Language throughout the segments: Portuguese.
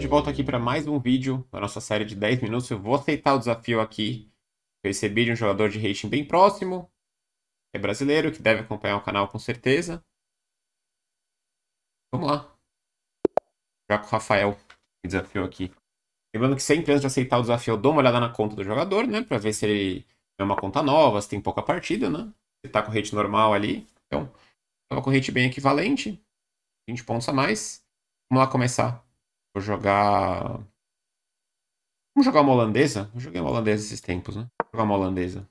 de volta aqui para mais um vídeo da nossa série de 10 minutos. Eu vou aceitar o desafio aqui eu recebi de um jogador de rating bem próximo, que é brasileiro, que deve acompanhar o canal com certeza. Vamos lá. Já com o Rafael, o desafio aqui. Lembrando que sempre antes de aceitar o desafio, eu dou uma olhada na conta do jogador, né? Pra ver se ele é uma conta nova, se tem pouca partida, né? Se tá com rate normal ali. Então, tava com rate bem equivalente. 20 pontos a mais. Vamos lá começar Vou jogar. Vamos jogar uma holandesa? Eu joguei uma holandesa esses tempos, né? Vou jogar uma holandesa.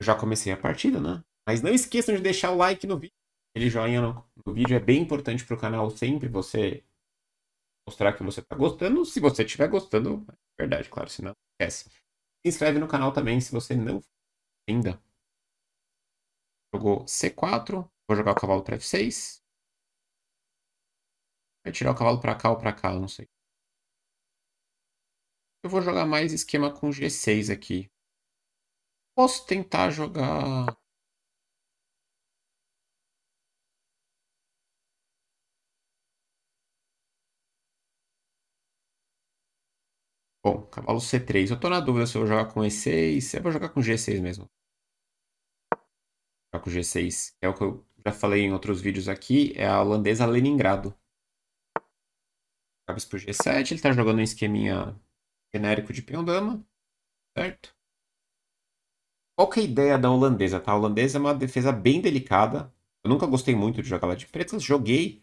Eu já comecei a partida, né? Mas não esqueçam de deixar o like no vídeo. Aquele joinha no, no vídeo é bem importante pro canal sempre. Você mostrar que você tá gostando. Se você estiver gostando, é verdade, claro. Se não, esquece. Se inscreve no canal também se você não ainda. Jogou C4. Vou jogar o cavalo para F6. Vai tirar o cavalo para cá ou para cá, não sei. Eu vou jogar mais esquema com G6 aqui. Posso tentar jogar... Bom, cavalo C3. Eu estou na dúvida se eu vou jogar com E6. Eu vou jogar com G6 mesmo. Vou jogar com G6. É o que eu já falei em outros vídeos aqui. É a holandesa Leningrado. Cabos pro G7. Ele está jogando um esqueminha genérico de peão dama, certo? Qual que é a ideia da holandesa? Tá? A holandesa é uma defesa bem delicada. Eu nunca gostei muito de jogar lá de pretas. Joguei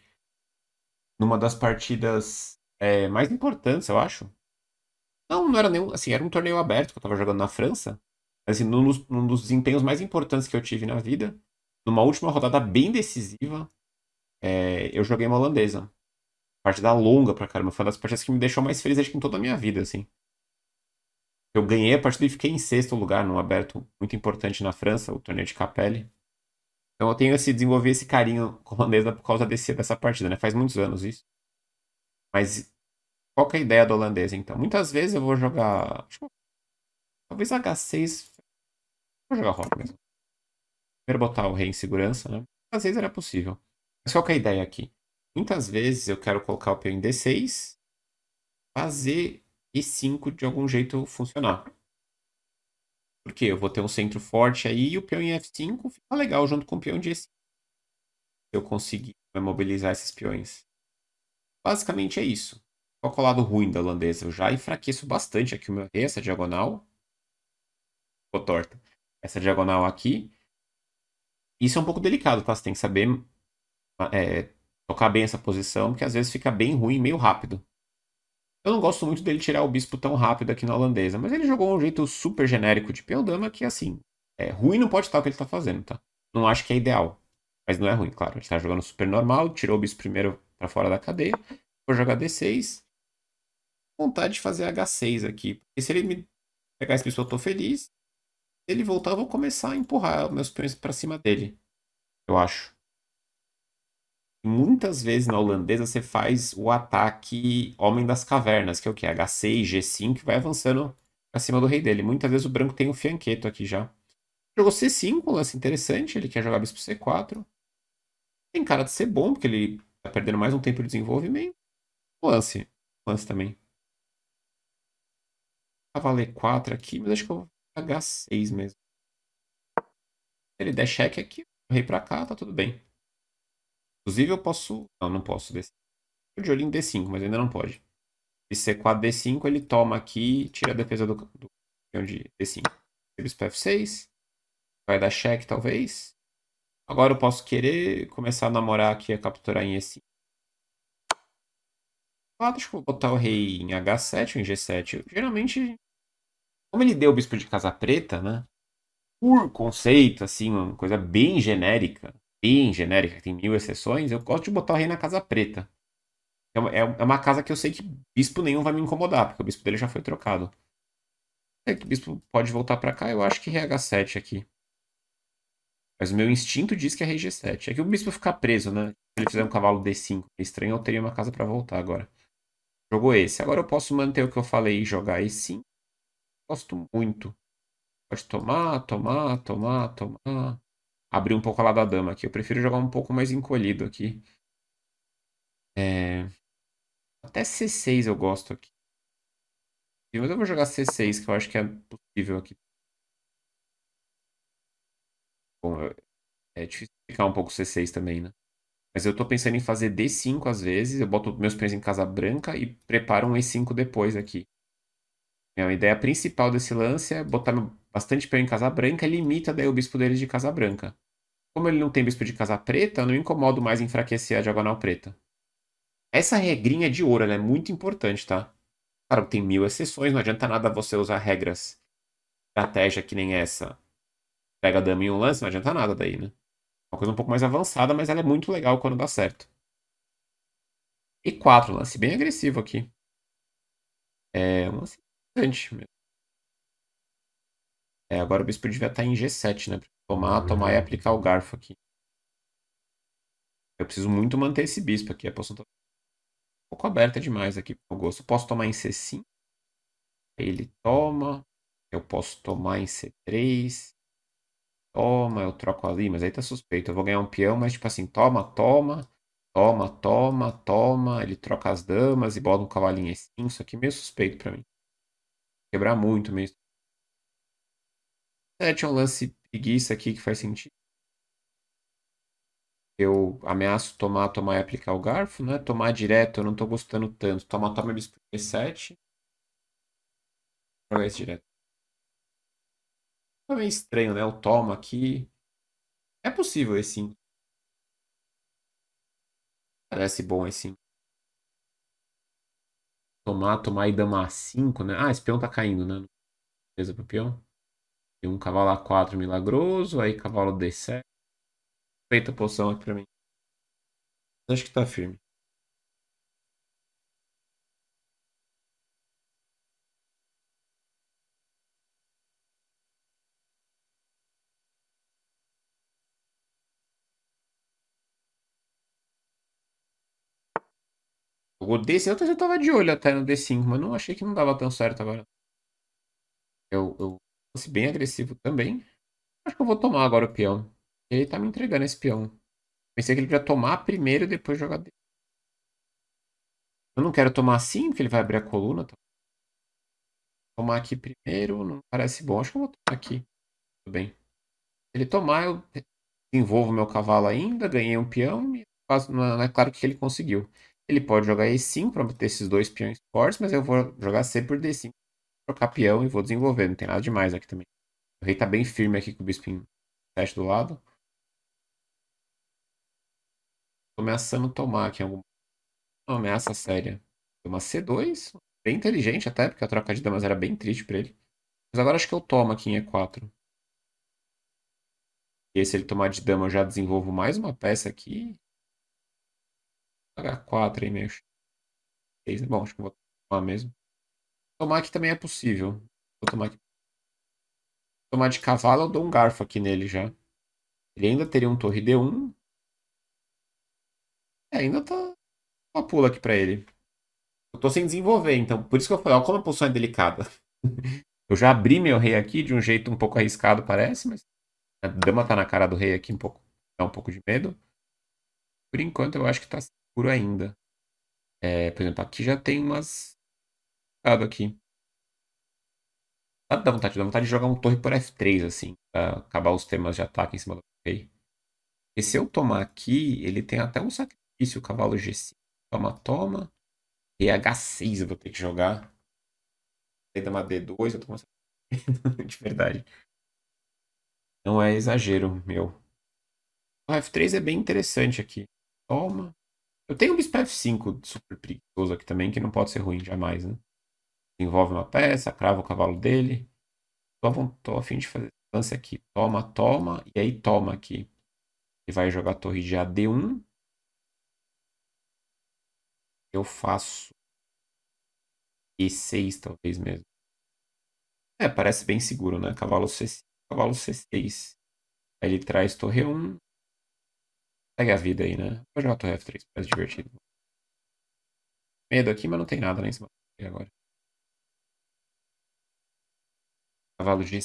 numa das partidas é, mais importantes, eu acho. Não, não era nenhum. Assim, era um torneio aberto que eu estava jogando na França. Assim, num dos, num dos desempenhos mais importantes que eu tive na vida. Numa última rodada bem decisiva, é, eu joguei uma holandesa partida longa pra caramba. Foi uma das partidas que me deixou mais feliz acho que em toda a minha vida, assim. Eu ganhei a partida e fiquei em sexto lugar num aberto muito importante na França, o torneio de Capelle. Então eu tenho esse desenvolver esse carinho com a holandesa por causa desse, dessa partida, né? Faz muitos anos isso. Mas qual é a ideia do holandês, então? Muitas vezes eu vou jogar. Talvez H6. Vou jogar rock mesmo. Primeiro botar o rei em segurança, né? Às vezes era possível. Mas qual é a ideia aqui? Muitas vezes eu quero colocar o peão em D6, fazer E5 de algum jeito funcionar. Porque eu vou ter um centro forte aí e o peão em F5 fica legal junto com o peão de E5. Se eu conseguir mobilizar esses peões. Basicamente é isso. Qual é o lado ruim da holandesa? Eu já enfraqueço bastante aqui o meu rei, essa diagonal. Ficou torta. Essa diagonal aqui. Isso é um pouco delicado, tá? Você tem que saber é, tocar bem essa posição, porque às vezes fica bem ruim meio rápido. Eu não gosto muito dele tirar o bispo tão rápido aqui na holandesa, mas ele jogou um jeito super genérico de peão-dama que, assim, é ruim não pode estar o que ele está fazendo, tá? Não acho que é ideal, mas não é ruim, claro. Ele está jogando super normal, tirou o bispo primeiro para fora da cadeia, vou jogar D6. Vontade de fazer H6 aqui, porque se ele me pegar esse bispo eu tô feliz. Se ele voltar, eu vou começar a empurrar meus peões para cima dele, eu acho muitas vezes na holandesa você faz o ataque Homem das Cavernas, que é o que? H6, G5, vai avançando pra cima do rei dele. Muitas vezes o branco tem o um fianqueto aqui já. Jogou C5, um lance interessante, ele quer jogar bispo C4. Tem cara de ser bom, porque ele tá perdendo mais um tempo de desenvolvimento. Lance, lance também. Cavalo E4 aqui, mas acho que eu vou H6 mesmo. Ele der cheque aqui, rei pra cá, tá tudo bem. Inclusive eu posso... Não, não posso. D5. de olho em D5, mas ainda não pode. Se C4, D5, ele toma aqui e tira a defesa do, campeão de D5. Bispo F6. Vai dar check, talvez. Agora eu posso querer começar a namorar aqui a capturar em E5. Acho que vou botar o rei em H7 ou em G7. Geralmente, como ele deu o bispo de casa preta, né? Por conceito, assim, uma coisa bem genérica, em genérica, tem mil exceções, eu gosto de botar o rei na casa preta. É, é, é uma casa que eu sei que bispo nenhum vai me incomodar, porque o bispo dele já foi trocado. É que o bispo pode voltar para cá, eu acho que rei h7 aqui. Mas o meu instinto diz que é rei g7. É que o bispo ficar preso, né? Se ele fizer um cavalo d5, é estranho, eu teria uma casa para voltar agora. Jogou esse. Agora eu posso manter o que eu falei e jogar e5. Gosto muito. Pode tomar, tomar, tomar, tomar abrir um pouco lá da dama aqui. Eu prefiro jogar um pouco mais encolhido aqui. É... Até C6 eu gosto aqui. Mas eu vou jogar C6, que eu acho que é possível aqui. Bom, é, é difícil ficar um pouco C6 também, né? Mas eu tô pensando em fazer D5 às vezes, eu boto meus peões em casa branca e preparo um E5 depois aqui. É a ideia principal desse lance é botar bastante peão em casa branca e limita daí o bispo deles de casa branca. Como ele não tem bispo de casa preta, eu não me incomodo mais em enfraquecer a diagonal preta. Essa regrinha de ouro é muito importante, tá? Claro, tem mil exceções, não adianta nada você usar regras estratégia que nem essa. Pega a dama e um lance, não adianta nada daí, né? Uma coisa um pouco mais avançada, mas ela é muito legal quando dá certo. E quatro lance bem agressivo aqui. É um lance interessante mesmo. É, agora o bispo devia estar tá em G7, né? Pra tomar, uhum. tomar e aplicar o garfo aqui. Eu preciso muito manter esse bispo aqui. A posição tá um pouco aberta demais aqui pro gosto. posso tomar em C5. Ele toma. Eu posso tomar em C3. Toma, eu troco ali, mas aí tá suspeito. Eu vou ganhar um peão, mas tipo assim, toma, toma. Toma, toma, toma. Ele troca as damas e bota um cavalinho assim. Isso aqui é meio suspeito para mim. Quebrar muito mesmo. É, tinha um lance preguiça aqui que faz sentido. Eu ameaço tomar, tomar e aplicar o garfo, né? Tomar direto, eu não tô gostando tanto. Tomar, toma bispo E7. Jogar esse direto. Tá meio estranho, né? O toma aqui. É possível esse sim. Parece bom esse Tomar, tomar e dama 5, né? Ah, esse peão tá caindo, né? Beleza pro peão. Tem um cavalo A4 milagroso, aí cavalo D7. Feita a poção aqui pra mim. Acho que tá firme. O D6 eu tava de olho até no D5, mas não achei que não dava tão certo agora. Eu, eu fosse bem agressivo também. Acho que eu vou tomar agora o peão. Ele tá me entregando esse peão. Pensei que ele ia tomar primeiro e depois jogar dele. Eu não quero tomar assim, porque ele vai abrir a coluna. Tá? Tomar aqui primeiro não parece bom. Acho que eu vou tomar aqui. Tudo bem. Se ele tomar, eu desenvolvo meu cavalo ainda, ganhei um peão e não é claro que ele conseguiu. Ele pode jogar E5 para ter esses dois peões fortes, mas eu vou jogar C por D5 trocar peão e vou desenvolver. Não tem nada demais aqui também. O rei tá bem firme aqui com o bispo 7 do lado. Tô ameaçando tomar aqui alguma uma ameaça séria. Uma C2, bem inteligente até, porque a troca de damas era bem triste pra ele. Mas agora acho que eu tomo aqui em E4. E aí, se ele tomar de dama, eu já desenvolvo mais uma peça aqui. H4 aí, meio. Né? Bom, acho que eu vou tomar mesmo. Tomar aqui também é possível. Vou tomar aqui. Tomar de cavalo, eu dou um garfo aqui nele já. Ele ainda teria um torre D1. É, ainda tá uma pula aqui pra ele. Eu tô sem desenvolver, então. Por isso que eu falei, ó, como a posição é delicada. eu já abri meu rei aqui de um jeito um pouco arriscado, parece, mas a dama tá na cara do rei aqui um pouco. Dá um pouco de medo. Por enquanto, eu acho que tá seguro ainda. É, por exemplo, aqui já tem umas complicado aqui. Nada ah, dá vontade, dá vontade de jogar um torre por F3, assim, pra acabar os temas de ataque em cima do rei. E se eu tomar aqui, ele tem até um sacrifício, o cavalo G5. Toma, toma. E é H6 eu vou ter que jogar. Aí dá uma D2, eu tomo De verdade. Não é exagero, meu. O F3 é bem interessante aqui. Toma. Eu tenho um bispo F5 super perigoso aqui também, que não pode ser ruim jamais, né? Envolve uma peça, crava o cavalo dele. Tô, tô a fim de fazer lance aqui. Toma, toma, e aí toma aqui. E vai jogar a torre de AD1. Eu faço E6, talvez mesmo. É, parece bem seguro, né? Cavalo C5, cavalo C6. Aí ele traz torre 1. Pega a vida aí, né? Vou jogar torre F3, parece divertido. Medo aqui, mas não tem nada lá em cima agora. Cavalo de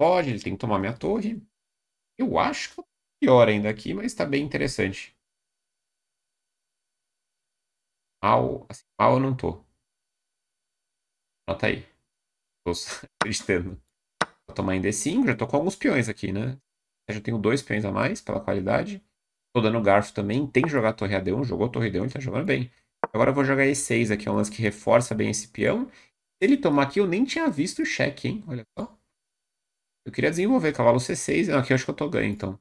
pode, ele tem que tomar minha torre. Eu acho que eu tá pior ainda aqui, mas tá bem interessante. Mal, assim, mal eu não tô. Nota aí. Tô acreditando. Vou tomar em D5, já tô com alguns peões aqui, né? Eu já tenho dois peões a mais pela qualidade. Tô dando garfo também, tem que jogar a torre AD1, jogou a torre a 1 ele tá jogando bem. Agora eu vou jogar E6 aqui, é um lance que reforça bem esse peão. Se ele tomar aqui, eu nem tinha visto o cheque, hein? Olha só. Eu queria desenvolver cavalo C6. Aqui eu acho que eu tô ganho, então.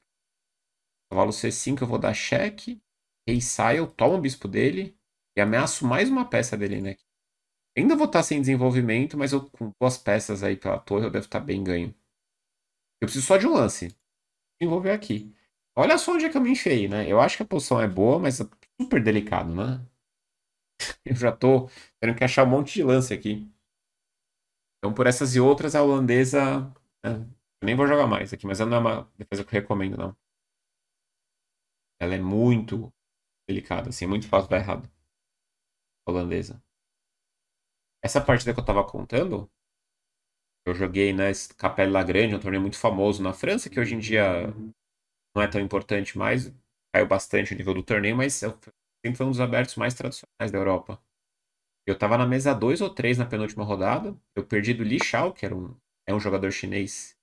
Cavalo C5 eu vou dar cheque. Rei sai, eu tomo o bispo dele. E ameaço mais uma peça dele, né? Ainda vou estar tá sem desenvolvimento, mas eu com duas peças aí pela torre eu devo estar tá bem ganho. Eu preciso só de um lance. Desenvolver aqui. Olha só onde é que eu me enfiei, né? Eu acho que a posição é boa, mas é super delicado, né? eu já tô tendo que achar um monte de lance aqui. Então, por essas e outras, a holandesa eu é. nem vou jogar mais aqui, mas ela não é uma defesa que eu recomendo, não. Ela é muito delicada, assim, é muito fácil dar errado. Holandesa. Essa partida que eu tava contando, eu joguei na né, La Grande, um torneio muito famoso na França, que hoje em dia não é tão importante mais, caiu bastante o nível do torneio, mas sempre foi um dos abertos mais tradicionais da Europa. Eu tava na mesa 2 ou 3 na penúltima rodada, eu perdi do Li que era um é um jogador chinês.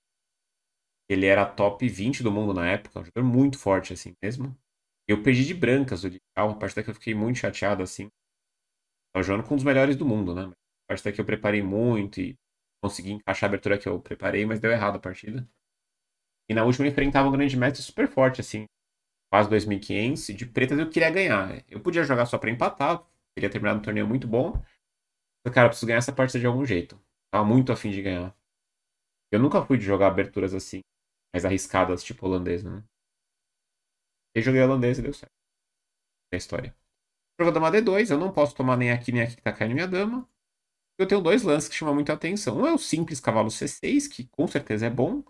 Ele era top 20 do mundo na época, um jogador muito forte assim mesmo. Eu perdi de brancas o Liao, uma parte que eu fiquei muito chateado assim. Tava jogando com um dos melhores do mundo, né? A parte que eu preparei muito e consegui encaixar a abertura que eu preparei, mas deu errado a partida. E na última eu enfrentava um grande mestre super forte, assim. Quase 2.500, de pretas eu queria ganhar. Eu podia jogar só para empatar, teria terminado um torneio muito bom. cara, eu preciso ganhar essa partida de algum jeito. Tava muito afim de ganhar. Eu nunca fui de jogar aberturas assim, mais arriscadas, tipo holandesa. né? Eu joguei holandesa e deu certo. É a história. Prova dama D2, eu não posso tomar nem aqui nem aqui que tá caindo minha dama. Eu tenho dois lances que chamam muita atenção. Um é o simples cavalo C6, que com certeza é bom.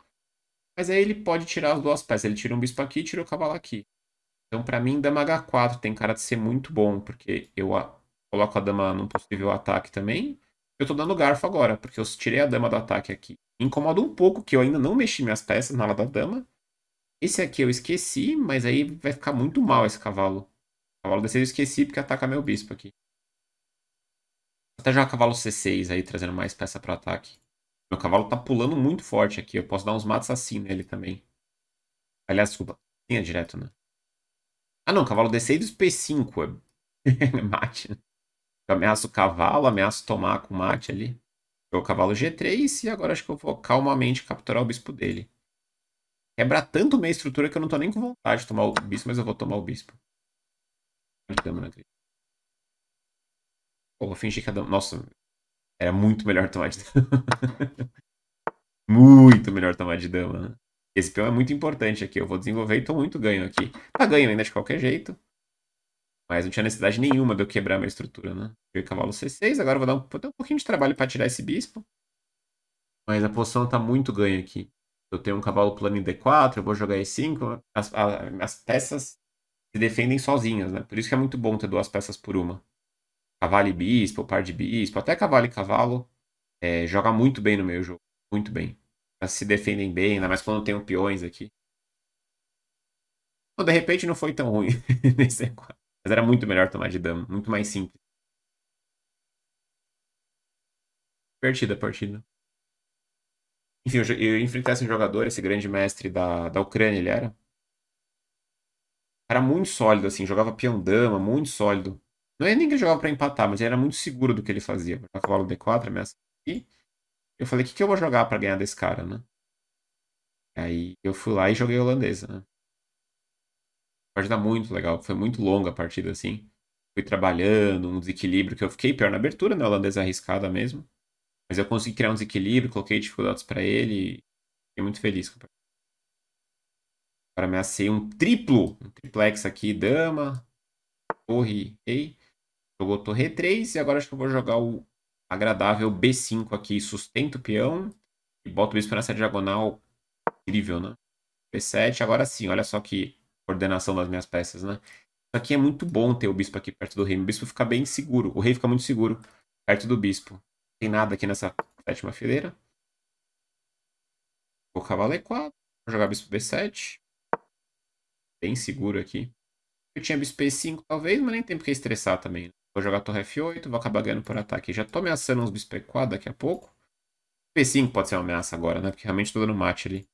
Mas aí ele pode tirar as duas peças. Ele tira um bispo aqui e tira o cavalo aqui. Então, para mim, dama H4 tem cara de ser muito bom, porque eu coloco a dama num possível ataque também. Eu tô dando garfo agora, porque eu tirei a dama do ataque aqui. Incomoda um pouco que eu ainda não mexi minhas peças na ala da dama. Esse aqui eu esqueci, mas aí vai ficar muito mal esse cavalo. O cavalo D6 eu esqueci porque ataca meu bispo aqui. Até já cavalo C6 aí, trazendo mais peça para ataque. Meu cavalo tá pulando muito forte aqui. Eu posso dar uns matos assim nele também. Aliás, desculpa. Tinha direto, né? Ah, não. Cavalo D6 e P5. mate, né? Eu ameaço o cavalo, ameaço tomar com mate ali. o cavalo G3 e agora acho que eu vou calmamente capturar o bispo dele. Quebra tanto minha estrutura que eu não tô nem com vontade de tomar o bispo, mas eu vou tomar o bispo. Pô, vou fingir que a dama... Nossa, era muito melhor tomar de dama. muito melhor tomar de dama, né? Esse peão é muito importante aqui. Eu vou desenvolver e tô muito ganho aqui. Tá ganho ainda de qualquer jeito. Mas não tinha necessidade nenhuma de eu quebrar minha estrutura, né? Peguei cavalo C6, agora vou dar, um, vou um pouquinho de trabalho para tirar esse bispo. Mas a posição está muito ganha aqui. Eu tenho um cavalo plano em D4, eu vou jogar E5. As, a, as peças se defendem sozinhas, né? Por isso que é muito bom ter duas peças por uma. Cavalo e bispo, par de bispo, até cavalo e cavalo. É, joga muito bem no meu jogo. Muito bem. Elas se defendem bem, ainda mais quando tem um peões aqui. Bom, de repente não foi tão ruim nesse E4. Mas era muito melhor tomar de dama, muito mais simples. Divertida a partida. Enfim, eu, eu enfrentasse um jogador, esse grande mestre da, da Ucrânia, ele era. Era muito sólido, assim, jogava peão-dama, muito sólido. Não é nem que ele jogava pra empatar, mas ele era muito seguro do que ele fazia. Jogava cavalo D4, ameaça E Eu falei, o que, que eu vou jogar para ganhar desse cara, né? Aí eu fui lá e joguei holandesa, né? partida muito legal, foi muito longa a partida, assim. Fui trabalhando, um desequilíbrio que eu fiquei pior na abertura, né? Holandesa arriscada mesmo. Mas eu consegui criar um desequilíbrio, coloquei dificuldades para ele. Fiquei muito feliz com a Agora ameacei um triplo, um triplex aqui, dama, torre, rei. Jogou torre 3 e agora acho que eu vou jogar o agradável B5 aqui. Sustento o peão e boto o bispo nessa diagonal incrível, né? B7, agora sim, olha só que coordenação das minhas peças, né? Aqui é muito bom ter o bispo aqui perto do rei. O bispo fica bem seguro. O rei fica muito seguro perto do bispo. Não tem nada aqui nessa sétima fileira. Vou cavalo E4. Vou jogar bispo B7. Bem seguro aqui. Eu tinha bispo E5 talvez, mas nem tem porque estressar também. Né? Vou jogar torre F8. Vou acabar ganhando por ataque. Já tô ameaçando uns bispo E4 daqui a pouco. b 5 pode ser uma ameaça agora, né? Porque realmente tô dando mate ali.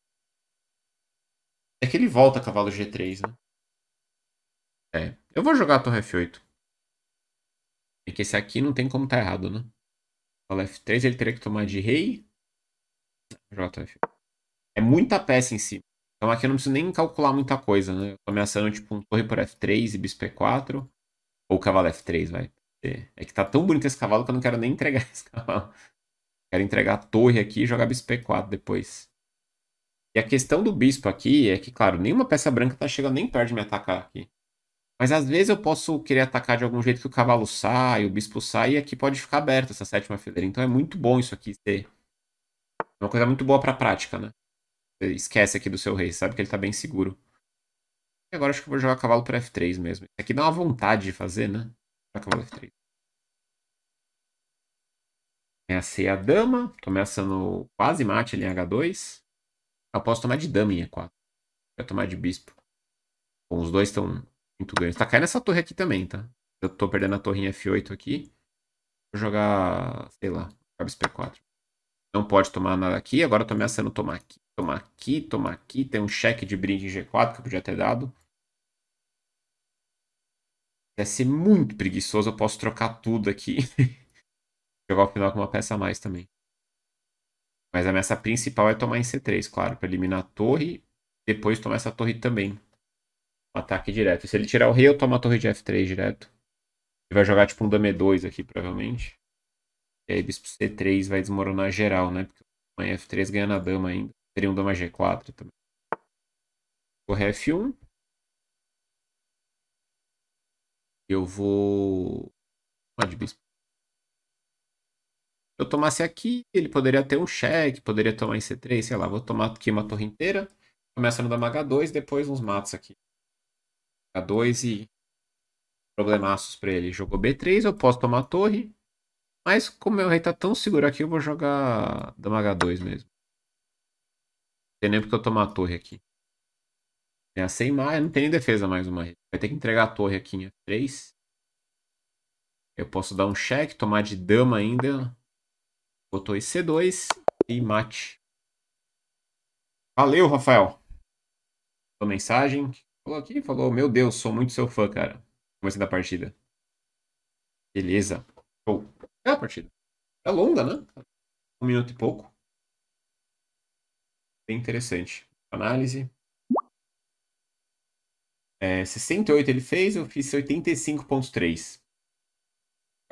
É que ele volta cavalo G3, né? É. Eu vou jogar a torre F8. É que esse aqui não tem como tá errado, né? Cavalo F3 ele teria que tomar de rei. Jogar a torre F8. É muita peça em si. Então aqui eu não preciso nem calcular muita coisa, né? Eu tô ameaçando tipo um torre por F3 e bispo p 4 Ou cavalo F3, vai. É, é que tá tão bonito esse cavalo que eu não quero nem entregar esse cavalo. Quero entregar a torre aqui e jogar bispo p 4 depois. E a questão do bispo aqui é que, claro, nenhuma peça branca tá chegando nem perto de me atacar aqui. Mas às vezes eu posso querer atacar de algum jeito que o cavalo sai, o bispo sai, e aqui pode ficar aberta essa sétima fileira. Então é muito bom isso aqui ser. É uma coisa muito boa pra prática, né? Você esquece aqui do seu rei, sabe que ele tá bem seguro. E agora acho que eu vou jogar cavalo para F3 mesmo. Isso aqui dá uma vontade de fazer, né? Jogar cavalo F3. Ameacei a dama, tô ameaçando quase mate ali em H2. Eu posso tomar de dama em E4. Eu tomar de bispo. Bom, os dois estão muito grandes. Tá caindo essa torre aqui também, tá? Eu tô perdendo a torre em F8 aqui. Vou jogar, sei lá, cabeça P4. Não pode tomar nada aqui. Agora eu tô ameaçando tomar aqui, tomar aqui, tomar aqui. Tem um cheque de brinde em G4 que eu podia ter dado. deve ser muito preguiçoso, eu posso trocar tudo aqui. Jogar o final com uma peça a mais também. Mas a ameaça principal é tomar em C3, claro, para eliminar a torre, depois tomar essa torre também. Um ataque direto. se ele tirar o rei, eu tomo a torre de F3 direto. Ele vai jogar tipo um dame 2 aqui, provavelmente. E aí bispo C3 vai desmoronar geral, né? Porque o F3 ganha na dama ainda. Teria um dama G4 também. Corre F1. Eu vou. Pode, bispo eu tomasse aqui, ele poderia ter um cheque, poderia tomar em C3, sei lá, vou tomar aqui uma torre inteira, começando da maga 2, depois uns matos aqui. Maga 2 e problemaços pra ele. Jogou B3, eu posso tomar a torre, mas como meu rei tá tão seguro aqui, eu vou jogar dama H2 mesmo. Não tem nem porque eu tomar a torre aqui. Tem é, a 100 mais, não tem nem defesa mais uma rede. Vai ter que entregar a torre aqui em F3. Eu posso dar um cheque, tomar de dama ainda. Botou C 2 e mate. Valeu, Rafael. Sua mensagem. Falou aqui, falou, meu Deus, sou muito seu fã, cara. Comecei da partida. Beleza. Show. É a partida. É longa, né? Um minuto e pouco. Bem interessante. Análise. É, 68 ele fez, eu fiz 85.3.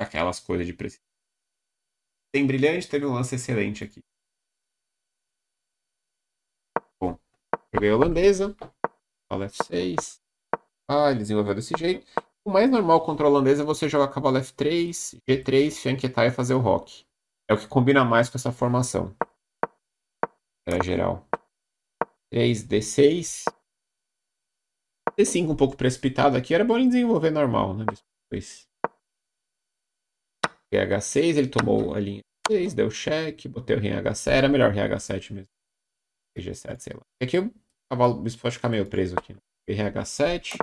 Aquelas coisas de precisão tem brilhante, teve um lance excelente aqui. Bom, joguei a holandesa. Cavalo F6. Ah, ele desenvolveu desse jeito. O mais normal contra a holandesa é você jogar cavalo F3, G3, fianquetar e fazer o rock. É o que combina mais com essa formação. Era é, geral. 3, D6. D5 um pouco precipitado aqui. Era bom ele desenvolver normal, né? Depois rh H6, ele tomou a linha 6, deu cheque, botei o rei H7, era melhor rei H7 mesmo. G7, sei lá. E aqui o cavalo o bispo pode ficar meio preso aqui. Né? Rei H7,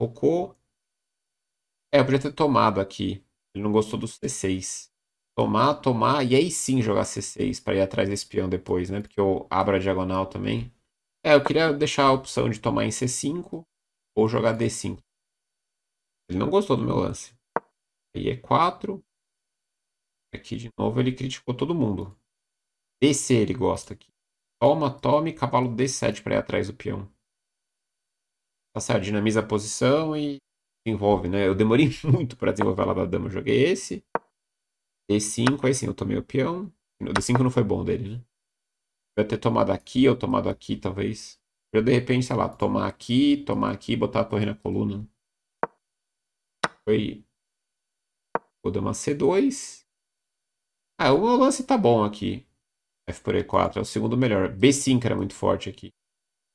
focou. É, eu podia ter tomado aqui. Ele não gostou do C6. Tomar, tomar, e aí sim jogar C6 para ir atrás desse peão depois, né? Porque eu abro a diagonal também. É, eu queria deixar a opção de tomar em C5 ou jogar D5. Ele não gostou do meu lance. Aí E4, é Aqui de novo ele criticou todo mundo. DC ele gosta aqui. Toma, tome, cavalo D7 para ir atrás do peão. Tá certo, dinamiza a posição e desenvolve, né? Eu demorei muito para desenvolver lá da dama. Eu joguei esse. D5, aí sim eu tomei o peão. O D5 não foi bom dele, né? Eu ter tomado aqui ou tomado aqui, talvez. Eu de repente, sei lá, tomar aqui, tomar aqui e botar a torre na coluna. Foi. Vou dar uma C2. Ah, o lance tá bom aqui. F por E4 é o segundo melhor. B5 era muito forte aqui.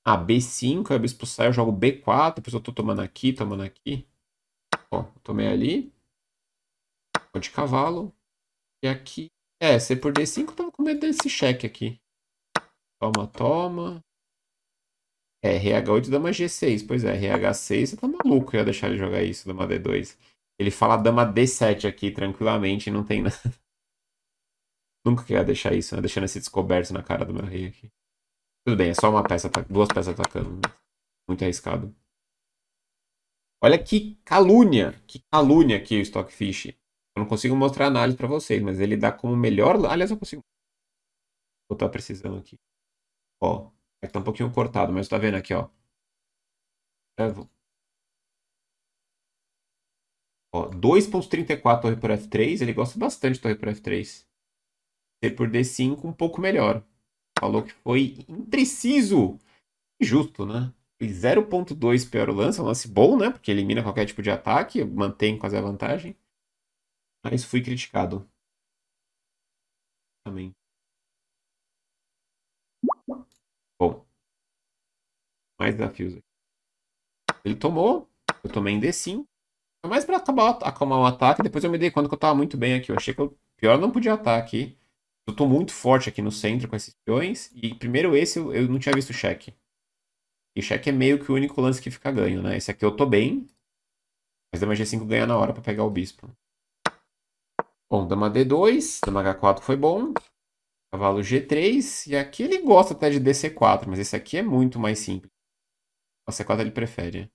Ah, B5, eu bispo sai, eu jogo B4, depois eu tô tomando aqui, tomando aqui. Ó, tomei ali. Vou de cavalo. E aqui. É, C por D5, eu tava com medo desse cheque aqui. Toma, toma. É, RH8 dama G6. Pois é, RH6, você tá maluco, eu ia deixar ele jogar isso, dama D2. Ele fala dama D7 aqui, tranquilamente, não tem nada. Nunca queria deixar isso, né? Deixando esse descoberto na cara do meu rei aqui. Tudo bem, é só uma peça, duas peças atacando. Né? Muito arriscado. Olha que calúnia, que calúnia aqui o Stockfish. Eu não consigo mostrar a análise para vocês, mas ele dá como melhor... Aliás, eu consigo botar a precisão aqui. Ó, é que tá um pouquinho cortado, mas tá vendo aqui, ó. É, vou... Ó, 2.34 torre por F3, ele gosta bastante de torre por F3 por D5 um pouco melhor. Falou que foi impreciso. Justo, né? 0.2 pior o lance, é um lance bom, né? Porque elimina qualquer tipo de ataque, mantém quase a vantagem. Mas fui criticado. Também. Bom. Mais desafios aqui. Ele tomou, eu tomei em D5. Foi mais pra acabar, acalmar o ataque, depois eu me dei conta que eu tava muito bem aqui. Eu achei que o pior não podia estar aqui. Eu tô muito forte aqui no centro com esses peões. E primeiro esse eu, eu não tinha visto o cheque. E cheque é meio que o único lance que fica ganho, né? Esse aqui eu tô bem. Mas dama G5 ganha na hora pra pegar o bispo. Bom, dama D2, dama H4 foi bom. Cavalo G3. E aqui ele gosta até de DC4, mas esse aqui é muito mais simples. A C4 ele prefere.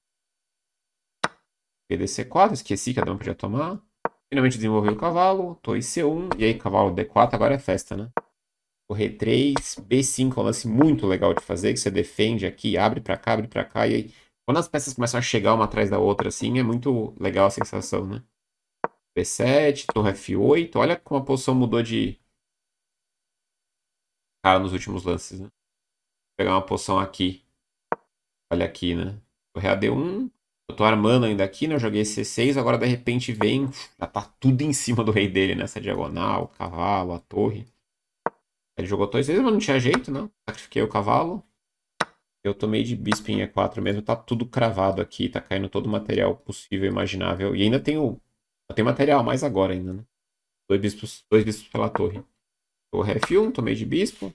E DC4, esqueci que a dama podia tomar. Finalmente desenvolvi o cavalo, torre C1, e aí cavalo D4, agora é festa, né? Correr 3, B5 é um lance muito legal de fazer, que você defende aqui, abre pra cá, abre pra cá, e aí quando as peças começam a chegar uma atrás da outra assim, é muito legal a sensação, né? B7, torre F8, olha como a posição mudou de cara nos últimos lances, né? Vou pegar uma posição aqui, olha aqui, né? Torre AD1, eu tô armando ainda aqui, né? Eu joguei C6, agora de repente vem. Já tá tudo em cima do rei dele, né? Essa diagonal, o cavalo, a torre. Ele jogou torre vezes, mas não tinha jeito, não. Sacrifiquei o cavalo. Eu tomei de bispo em E4 mesmo, tá tudo cravado aqui, tá caindo todo o material possível e imaginável. E ainda tem tenho. Tem material mais agora ainda, né? Dois bispos, dois bispos pela torre. Torre F1, tomei de bispo.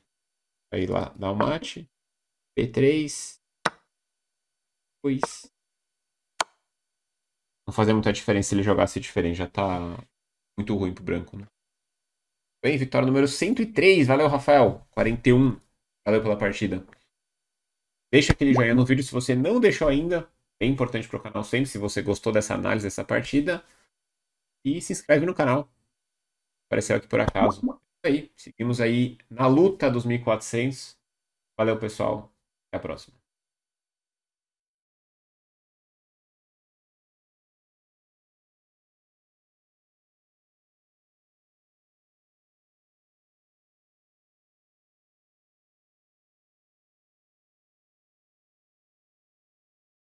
Aí lá dá o um mate. B3. Pois fazer muita diferença se ele jogasse diferente. Já tá muito ruim pro branco, né? Bem, vitória número 103. Valeu, Rafael. 41. Valeu pela partida. Deixa aquele joinha no vídeo se você não deixou ainda. Bem importante pro canal sempre, se você gostou dessa análise, dessa partida. E se inscreve no canal. Apareceu aqui por acaso. É aí. Seguimos aí na luta dos 1400. Valeu, pessoal. Até a próxima.